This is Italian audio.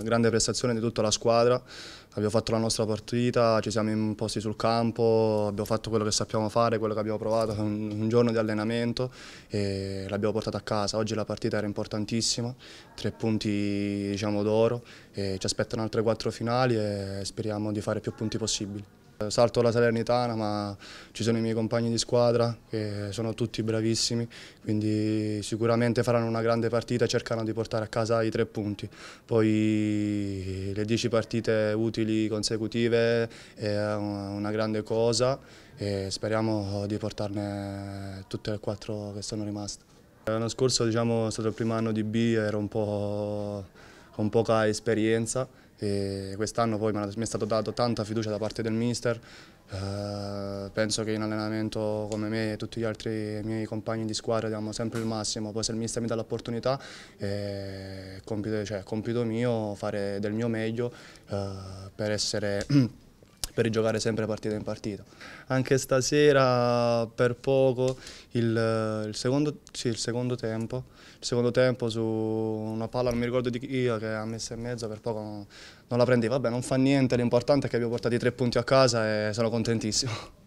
Grande prestazione di tutta la squadra, abbiamo fatto la nostra partita, ci siamo imposti sul campo, abbiamo fatto quello che sappiamo fare, quello che abbiamo provato, un giorno di allenamento e l'abbiamo portata a casa. Oggi la partita era importantissima, tre punti diciamo, d'oro, ci aspettano altre quattro finali e speriamo di fare più punti possibili. Salto la Salernitana ma ci sono i miei compagni di squadra che sono tutti bravissimi, quindi sicuramente faranno una grande partita e cercano di portare a casa i tre punti. Poi le dieci partite utili consecutive è una grande cosa e speriamo di portarne tutte e quattro che sono rimaste. L'anno scorso diciamo, è stato il primo anno di B, ero un po' con poca esperienza quest'anno poi mi è stato dato tanta fiducia da parte del mister, eh, penso che in allenamento come me e tutti gli altri miei compagni di squadra diamo sempre il massimo, poi se il mister mi dà l'opportunità è eh, compito, cioè, compito, mio fare del mio meglio eh, per essere... per rigiocare sempre partita in partita. Anche stasera per poco il, il, secondo, sì, il secondo, tempo, il secondo tempo su una palla, non mi ricordo di chi io, che ha messo in mezzo per poco non, non la prendeva. Vabbè non fa niente, l'importante è che abbiamo portato i tre punti a casa e sono contentissimo.